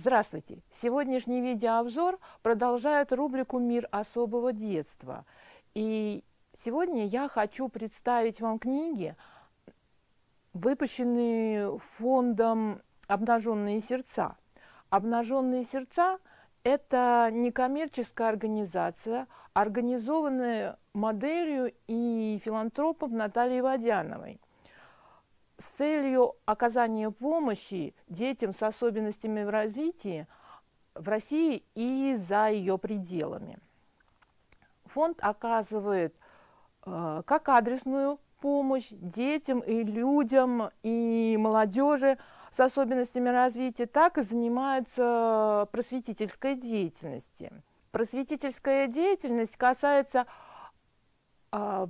Здравствуйте! Сегодняшний видеообзор продолжает рубрику «Мир особого детства». И сегодня я хочу представить вам книги, выпущенные фондом «Обнаженные сердца». «Обнаженные сердца» – это некоммерческая организация, организованная моделью и филантропом Натальей Водяновой – с целью оказания помощи детям с особенностями в развитии в России и за ее пределами. Фонд оказывает э, как адресную помощь детям и людям и молодежи с особенностями развития, так и занимается просветительской деятельностью. Просветительская деятельность касается э,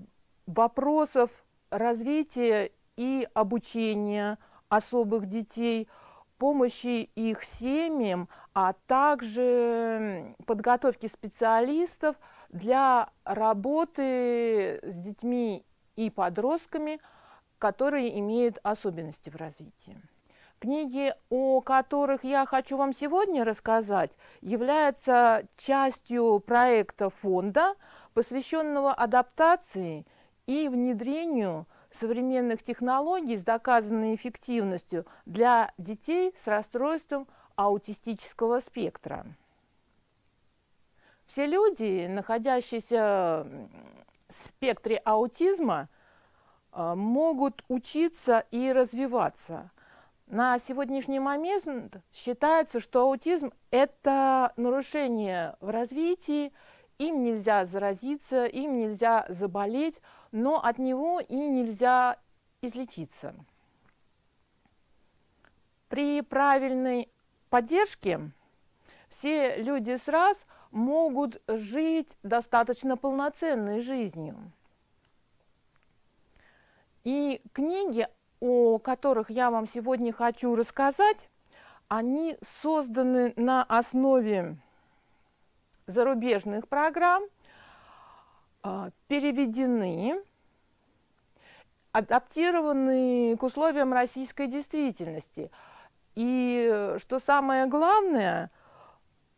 вопросов развития и обучения особых детей, помощи их семьям, а также подготовки специалистов для работы с детьми и подростками, которые имеют особенности в развитии. Книги, о которых я хочу вам сегодня рассказать, являются частью проекта фонда, посвященного адаптации и внедрению – современных технологий с доказанной эффективностью для детей с расстройством аутистического спектра. Все люди, находящиеся в спектре аутизма, э, могут учиться и развиваться. На сегодняшний момент считается, что аутизм – это нарушение в развитии, им нельзя заразиться, им нельзя заболеть, но от него и нельзя излечиться. При правильной поддержке все люди с раз могут жить достаточно полноценной жизнью. И книги, о которых я вам сегодня хочу рассказать, они созданы на основе зарубежных программ а, переведены, адаптированы к условиям российской действительности. И что самое главное,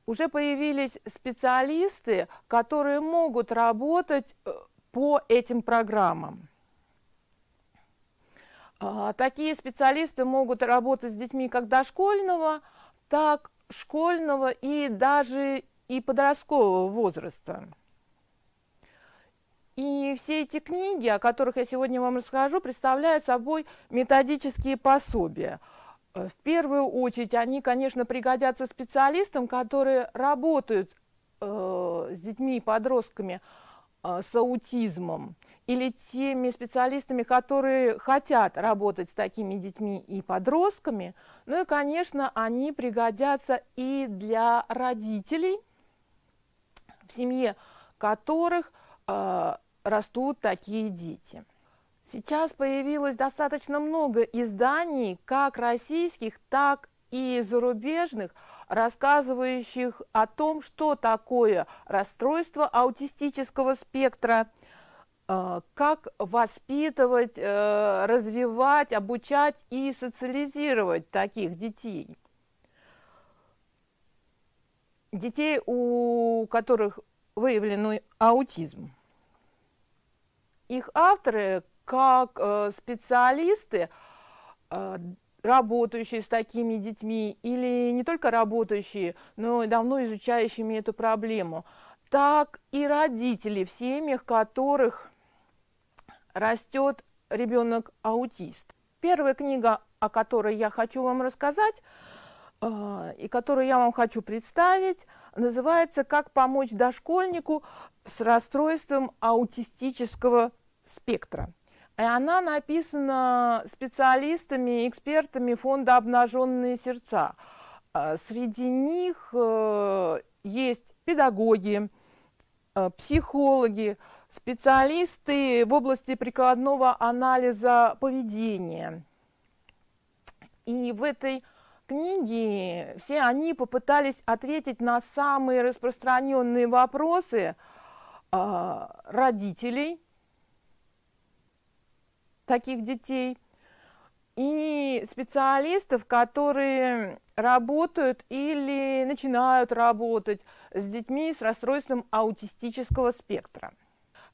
уже появились специалисты, которые могут работать э, по этим программам. А, такие специалисты могут работать с детьми как дошкольного, так школьного и даже и подросткового возраста. И все эти книги, о которых я сегодня вам расскажу, представляют собой методические пособия. Э, в первую очередь они, конечно, пригодятся специалистам, которые работают э, с детьми и подростками э, с аутизмом или теми специалистами, которые хотят работать с такими детьми и подростками. Ну и, конечно, они пригодятся и для родителей – в семье которых э, растут такие дети. Сейчас появилось достаточно много изданий, как российских, так и зарубежных, рассказывающих о том, что такое расстройство аутистического спектра, а, как воспитывать, э, развивать, обучать и социализировать таких детей детей, у которых выявлен аутизм. Их авторы, как э, специалисты, э, работающие с такими детьми, или не только работающие, но и давно изучающими эту проблему, так и родители в семьях, в которых растет ребенок-аутист. Первая книга, о которой я хочу вам рассказать, а, и которую я вам хочу представить, называется «Как помочь дошкольнику с расстройством аутистического спектра». И она написана специалистами, экспертами фонда «Обнаженные сердца». А, среди них э, есть педагоги, э, психологи, специалисты в области прикладного анализа поведения. И в этой книги, все они попытались ответить на самые распространенные вопросы э, родителей таких детей и специалистов, которые работают или начинают работать с детьми с расстройством аутистического спектра.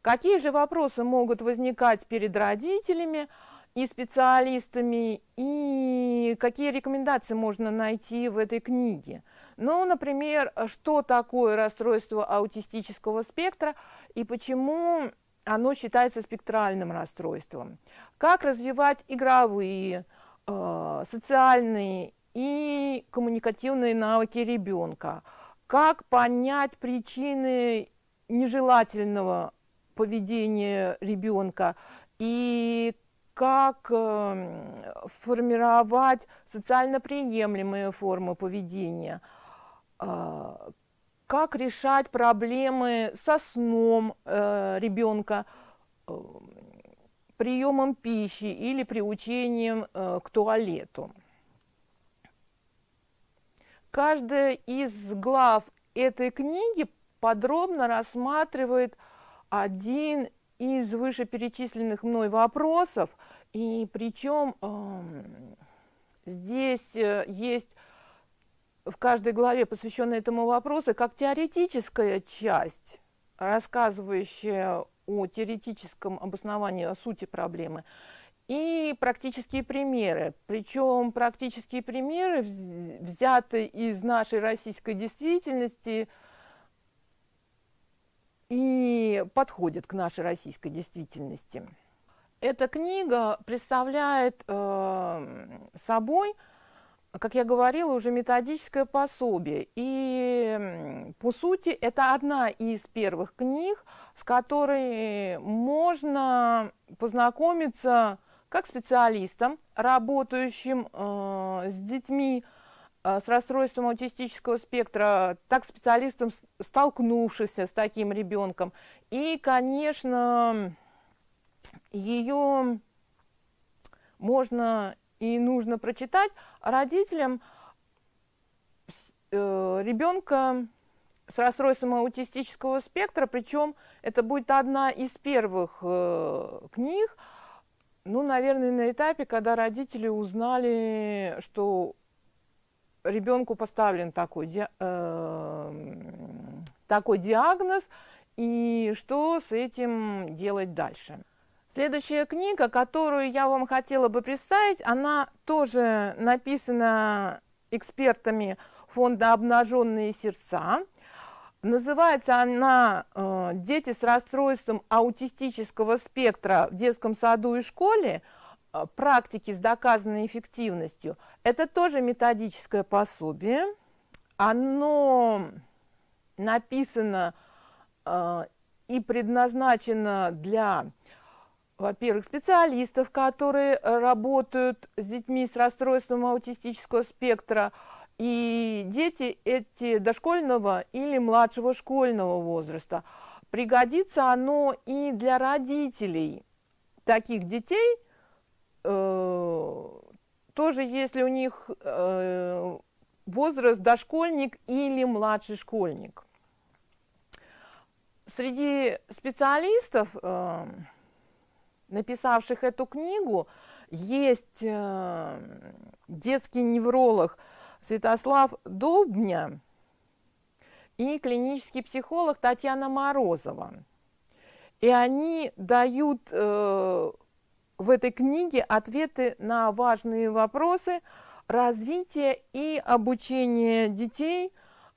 Какие же вопросы могут возникать перед родителями? и специалистами, и какие рекомендации можно найти в этой книге. Ну, например, что такое расстройство аутистического спектра и почему оно считается спектральным расстройством. Как развивать игровые, э, социальные и коммуникативные навыки ребенка. Как понять причины нежелательного поведения ребенка и как эм, формировать социально приемлемые формы поведения, э, как решать проблемы со сном э, ребенка, э, приемом пищи или приучением к туалету. Каждая из глав этой книги подробно рассматривает один из вышеперечисленных мной вопросов, и причем э, здесь есть в каждой главе, посвященной этому вопросу, как теоретическая часть, рассказывающая о теоретическом обосновании, о сути проблемы, и практические примеры. Причем практические примеры взяты из нашей российской действительности – и подходит к нашей российской действительности. Эта книга представляет э, собой, как я говорила, уже методическое пособие. И по сути это одна из первых книг, с которой можно познакомиться как специалистам, работающим э, с детьми, Э, с расстройством аутистического спектра, так специалистам столкнувшимся с таким ребенком. И, конечно, ее можно и нужно прочитать родителям э, ребенка с расстройством аутистического спектра, причем это будет одна из первых э, книг, ну, наверное, на этапе, когда родители узнали, что ребенку поставлен такой, ди, э, такой диагноз и что с этим делать дальше. Следующая книга, которую я вам хотела бы представить, она тоже написана экспертами фонда «Обнаженные сердца». Называется она э, «Дети с расстройством аутистического спектра в детском саду и школе», Э, практики с доказанной эффективностью. Это тоже методическое пособие. Оно написано э, и предназначено для, во-первых, специалистов, которые работают с детьми с расстройством аутистического спектра, и дети эти дошкольного или младшего школьного возраста. Пригодится оно и для родителей таких детей – Э, тоже если у них э, возраст дошкольник или младший школьник. Среди специалистов, э, написавших эту книгу, есть детский невролог Святослав Добня и клинический психолог Татьяна Морозова. И они дают в этой книге ответы на важные вопросы развития и обучения детей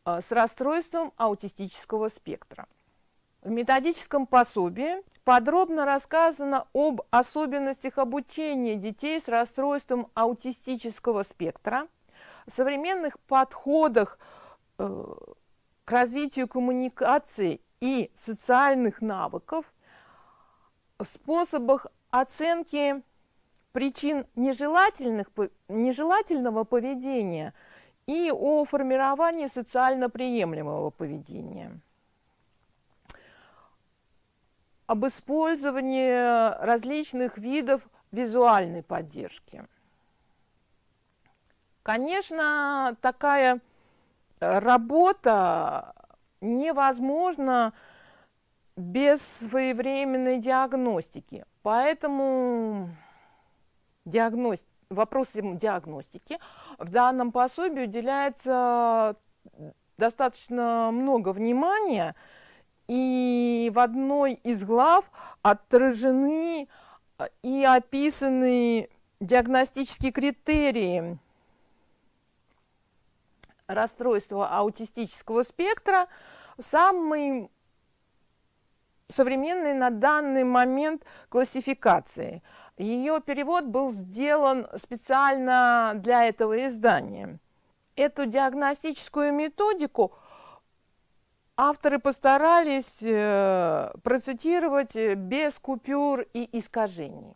э, с расстройством аутистического спектра. В методическом пособии подробно рассказано об особенностях обучения детей с расстройством аутистического спектра, современных подходах э, к развитию коммуникации и социальных навыков, способах оценки причин нежелательных, нежелательного поведения и о формировании социально приемлемого поведения, об использовании различных видов визуальной поддержки. Конечно, такая э, работа невозможна без своевременной диагностики – Поэтому диагност... вопросам диагностики в данном пособии уделяется достаточно много внимания, и в одной из глав отражены э, и описаны диагностические критерии расстройства аутистического спектра. Самым современной на данный момент классификации. Ее перевод был сделан специально для этого издания. Эту диагностическую методику авторы постарались э, процитировать э, без купюр и искажений.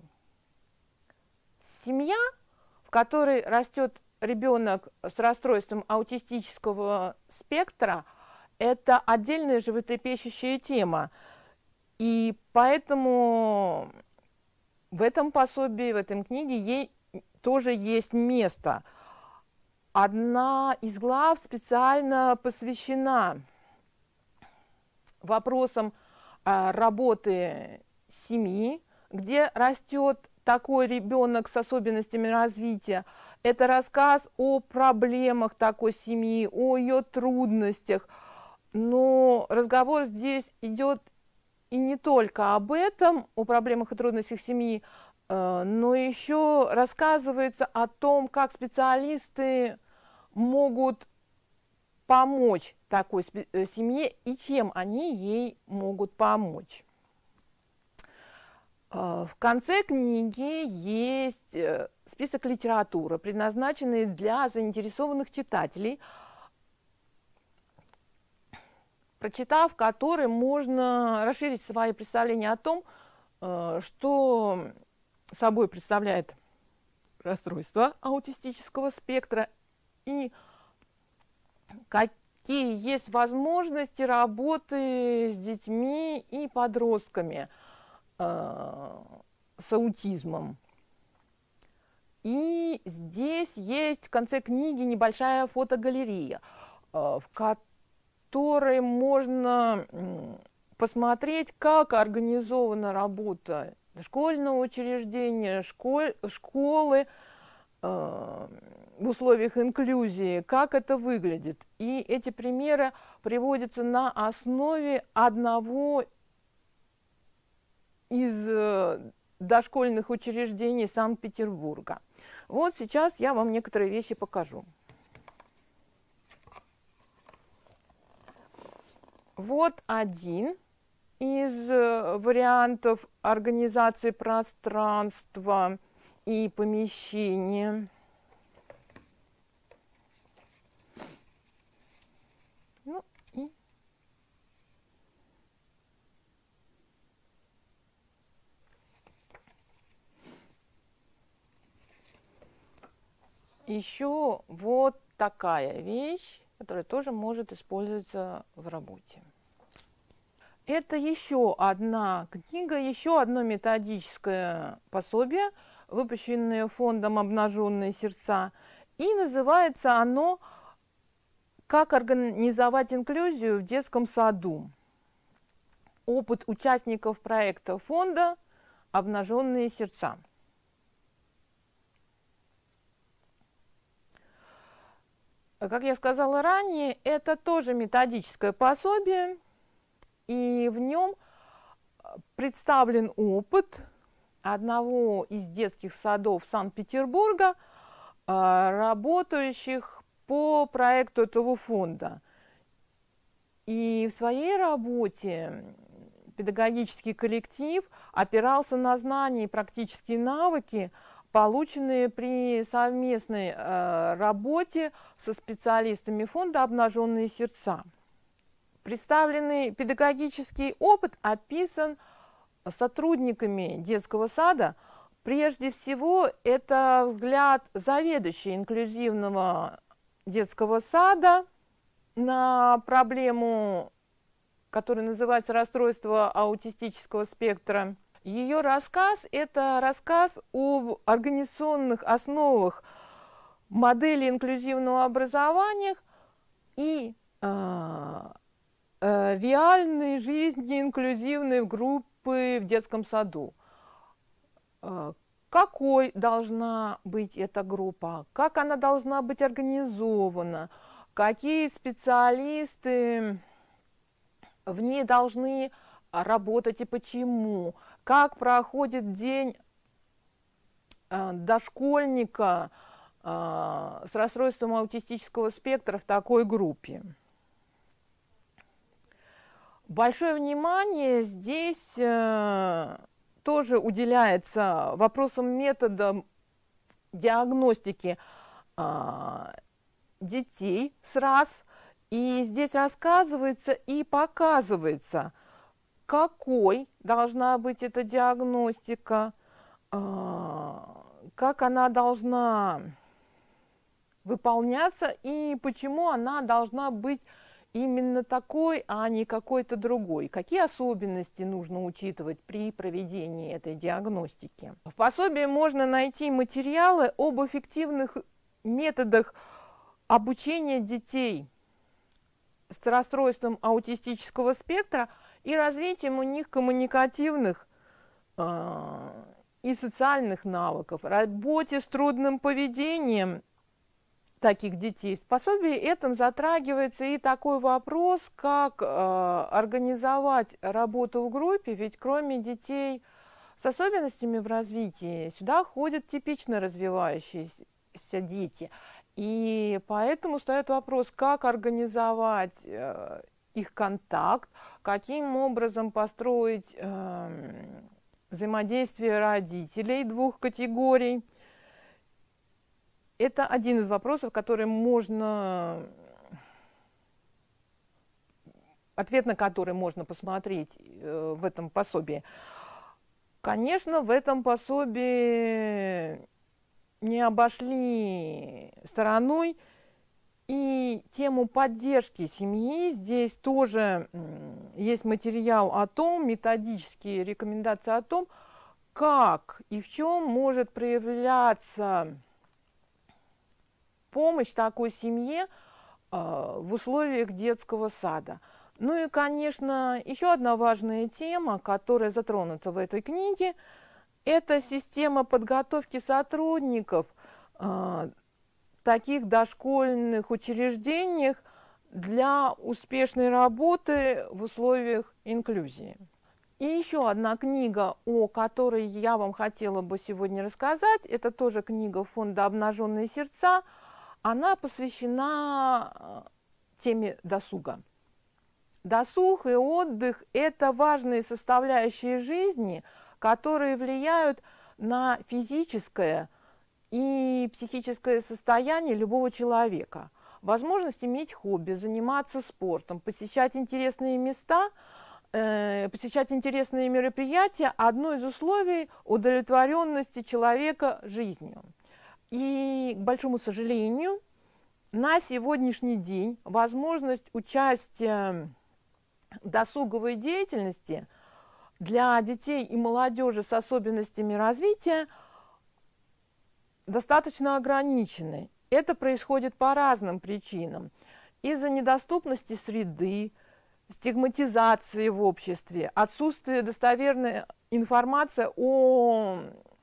Семья, в которой растет ребенок с расстройством аутистического спектра, это отдельная животрепещущая тема – и поэтому в этом пособии, в этом книге ей тоже есть место. Одна из глав специально посвящена вопросам а, работы семьи, где растет такой ребенок с особенностями развития. Это рассказ о проблемах такой семьи, о ее трудностях. Но разговор здесь идет и не только об этом, о проблемах и трудностях семьи, э, но еще рассказывается о том, как специалисты могут помочь такой э, семье и чем они ей могут помочь. Э, в конце книги есть список литературы, предназначенный для заинтересованных читателей – прочитав который, можно расширить свои представления о том, э, что собой представляет расстройство аутистического спектра и какие есть возможности работы с детьми и подростками э, с аутизмом. И здесь есть в конце книги небольшая фотогалерея, э, в которой которой можно посмотреть, как организована работа школьного учреждения, школь, школы э, в условиях инклюзии, как это выглядит. И эти примеры приводятся на основе одного из э, дошкольных учреждений Санкт-Петербурга. Вот сейчас я вам некоторые вещи покажу. Вот один из э, вариантов организации пространства и помещения. Ну и еще вот такая вещь, которая тоже может использоваться в работе. Это еще одна книга, еще одно методическое пособие, выпущенное фондом «Обнаженные сердца». И называется оно «Как организовать инклюзию в детском саду». Опыт участников проекта фонда «Обнаженные сердца». Как я сказала ранее, это тоже методическое пособие, и в нем э, представлен опыт одного из детских садов Санкт-Петербурга, э, работающих по проекту этого фонда. И в своей работе педагогический коллектив опирался на знания и практические навыки, полученные при совместной э, работе со специалистами фонда «Обнаженные сердца». Представленный педагогический опыт описан сотрудниками детского сада. Прежде всего, это взгляд заведующей инклюзивного детского сада на проблему, которая называется расстройство аутистического спектра. Ее рассказ – это рассказ об организационных основах модели инклюзивного образования и э, Э, реальной жизни инклюзивной группы в детском саду. Э, какой должна быть эта группа? Как она должна быть организована? Какие специалисты в ней должны работать и почему? Как проходит день э, дошкольника с расстройством аутистического спектра в такой группе? Большое внимание здесь э, тоже уделяется вопросам метода диагностики э, детей с раз. И здесь рассказывается и показывается, какой должна быть эта диагностика, э, как она должна выполняться и почему она должна быть именно такой, а не какой-то другой. Какие особенности нужно учитывать при проведении этой диагностики? В пособии можно найти материалы об эффективных методах обучения детей с расстройством аутистического спектра и развитием у них коммуникативных э, и социальных навыков, работе с трудным поведением таких детей. В пособии этом затрагивается и такой вопрос, как э, организовать работу в группе, ведь кроме детей с особенностями в развитии, сюда ходят типично развивающиеся дети. И поэтому стоит вопрос, как организовать э, их контакт, каким образом построить э, взаимодействие родителей двух категорий – это один из вопросов, который можно ответ на который можно посмотреть э, в этом пособии. Конечно, в этом пособии не обошли стороной и тему поддержки семьи. Здесь тоже есть материал о том, методические рекомендации о том, как и в чем может проявляться помощь такой семье а, в условиях детского сада. Ну и, конечно, еще одна важная тема, которая затронута в этой книге, это система подготовки сотрудников а, таких дошкольных учреждениях для успешной работы в условиях инклюзии. И еще одна книга, о которой я вам хотела бы сегодня рассказать, это тоже книга фонда «Обнаженные сердца», она посвящена э, теме досуга. Досуг и отдых – это важные составляющие жизни, которые влияют на физическое и психическое состояние любого человека. Возможность иметь хобби, заниматься спортом, посещать интересные места э, посещать интересные мероприятия – одно из условий удовлетворенности человека жизнью. И, к большому сожалению, на сегодняшний день возможность участия в досуговой деятельности для детей и молодежи с особенностями развития достаточно ограничены. Это происходит по разным причинам. Из-за недоступности среды, стигматизации в обществе, отсутствия достоверной информации о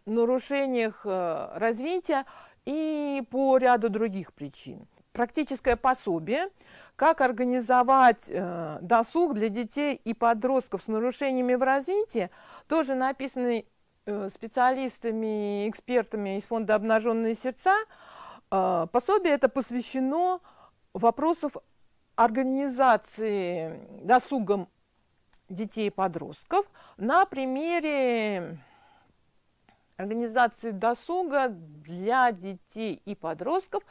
нарушениях э, развития и по ряду других причин. Практическое пособие, как организовать э, досуг для детей и подростков с нарушениями в развитии, тоже написано э, специалистами, экспертами из фонда «Обнаженные сердца». Пособие это посвящено вопросов организации досугом детей и подростков на примере организации досуга для детей и подростков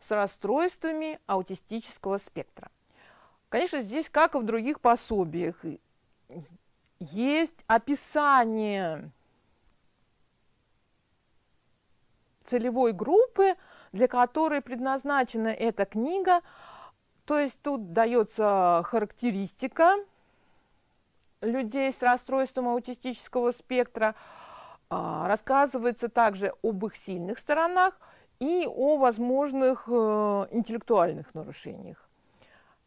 с расстройствами аутистического спектра. Конечно, здесь, как и в других пособиях, есть описание целевой группы, для которой предназначена эта книга. То есть тут дается характеристика людей с расстройством аутистического спектра, а, рассказывается также об их сильных сторонах и о возможных э, интеллектуальных нарушениях.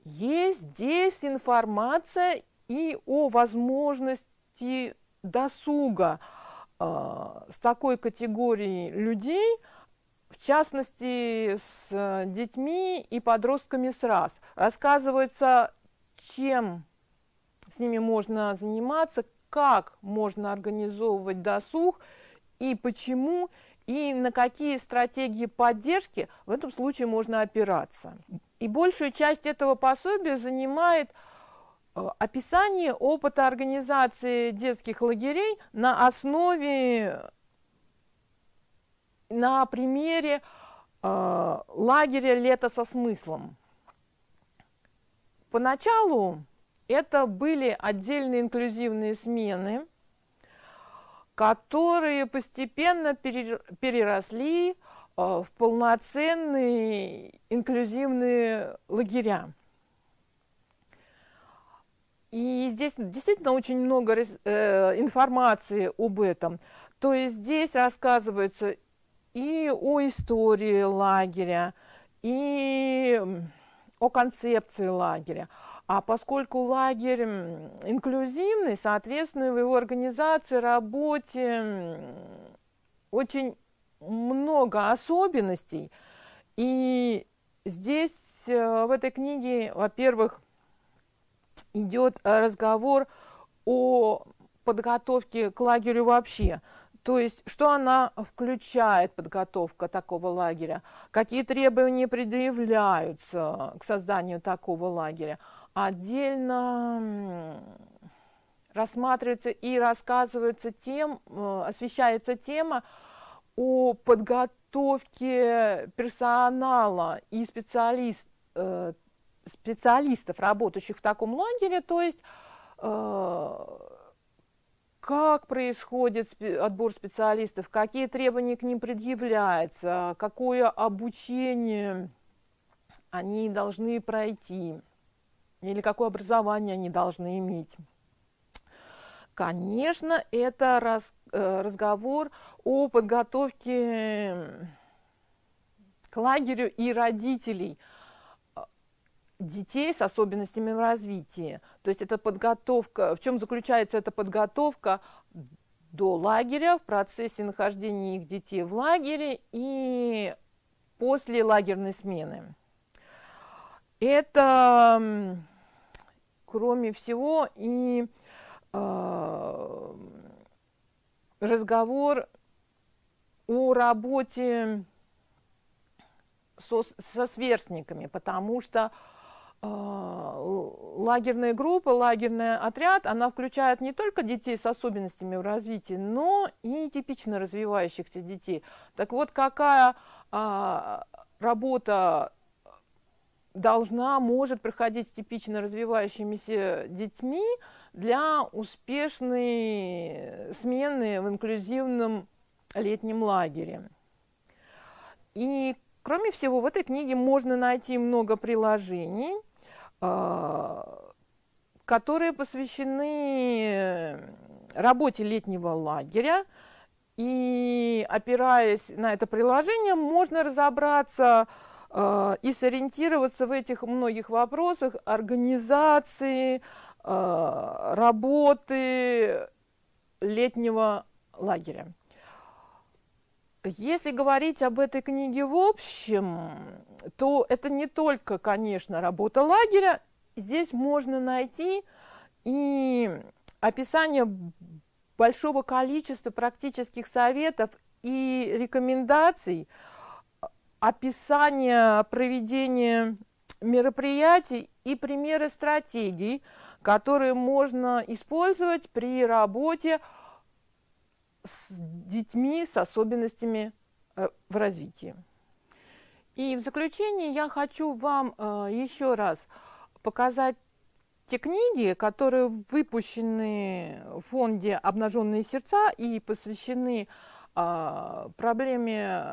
Есть здесь информация и о возможности досуга а, с такой категорией людей, в частности, с э, детьми и подростками с раз. Рассказывается, чем с ними можно заниматься, как можно организовывать досуг и почему, и на какие стратегии поддержки в этом случае можно опираться. И большую часть этого пособия занимает э, описание опыта организации детских лагерей на основе, на примере э, лагеря «Лето со смыслом». Поначалу это были отдельные инклюзивные смены, которые постепенно переросли э, в полноценные инклюзивные лагеря. И здесь действительно очень много э, информации об этом. То есть здесь рассказывается и о истории лагеря, и о концепции лагеря, а поскольку лагерь инклюзивный, соответственно, в его организации, работе очень много особенностей. И здесь э, в этой книге, во-первых, идет разговор о подготовке к лагерю вообще. То есть, что она включает, подготовка такого лагеря, какие требования предъявляются к созданию такого лагеря. Отдельно рассматривается и рассказывается тем, э, освещается тема о подготовке персонала и специалист, э, специалистов, работающих в таком лагере, то есть э, как происходит отбор специалистов, какие требования к ним предъявляются, какое обучение они должны пройти или какое образование они должны иметь. Конечно, это раз, э, разговор о подготовке к лагерю и родителей э, детей с особенностями в развитии. То есть это подготовка, в чем заключается эта подготовка до лагеря, в процессе нахождения их детей в лагере и после лагерной смены. Это, кроме всего, и э, разговор о работе со, со сверстниками, потому что э, лагерная группа, лагерный отряд, она включает не только детей с особенностями в развитии, но и типично развивающихся детей. Так вот, какая э, работа должна, может проходить с типично развивающимися детьми для успешной смены в инклюзивном летнем лагере. И, кроме всего, в этой книге можно найти много приложений, а, которые посвящены работе летнего лагеря. И опираясь на это приложение, можно разобраться, а, и сориентироваться в этих многих вопросах организации, а, работы летнего лагеря. Если говорить об этой книге в общем, то это не только, конечно, работа лагеря. Здесь можно найти и описание большого количества практических советов и рекомендаций – описание проведения мероприятий и примеры стратегий, которые можно использовать при работе с детьми с особенностями э, в развитии. И в заключение я хочу вам э, еще раз показать те книги, которые выпущены в фонде «Обнаженные сердца» и посвящены проблеме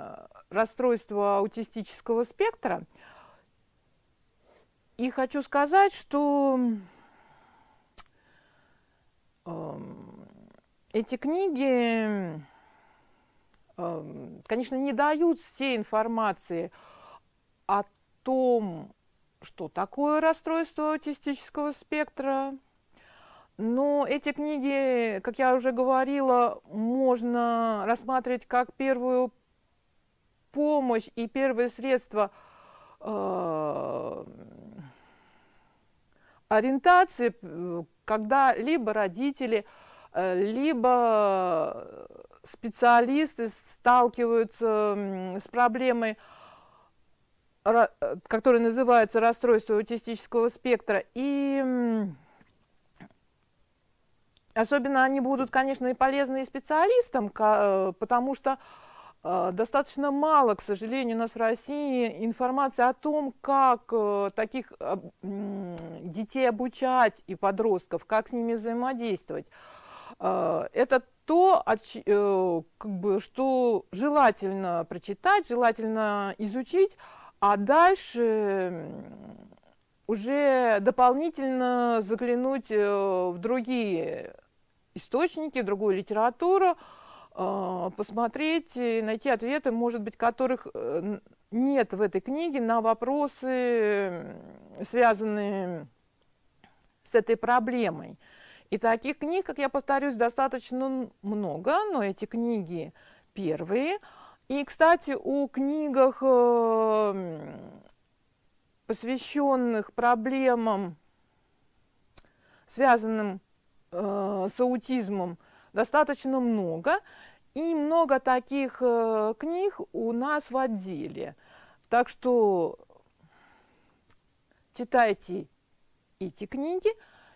расстройства аутистического спектра. И хочу сказать, что эм, эти книги, эм, конечно, не дают всей информации о том, что такое расстройство аутистического спектра, но ну, эти книги, как я уже говорила, можно рассматривать как первую помощь и первые средства э, ориентации, э, когда либо родители, э, либо специалисты сталкиваются с проблемой, которая называется расстройство аутистического спектра, и Особенно они будут, конечно, и полезны и специалистам, э, потому что э, достаточно мало, к сожалению, у нас в России информации о том, как э, таких детей обучать и подростков, как с ними взаимодействовать. Это то, как бы, что желательно прочитать, желательно изучить, а дальше уже дополнительно заглянуть в другие источники, другую литературу, э, посмотреть и найти ответы, может быть, которых э, нет в этой книге на вопросы, связанные с этой проблемой. И таких книг, как я повторюсь, достаточно много, но эти книги первые. И, кстати, о книгах, э, посвященных проблемам, связанным э, с аутизмом достаточно много, и много таких э, книг у нас в отделе. Так что читайте эти книги,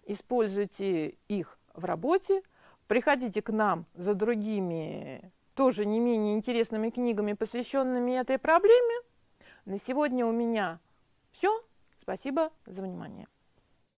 используйте их в работе, приходите к нам за другими тоже не менее интересными книгами, посвященными этой проблеме. На сегодня у меня все. Спасибо за внимание.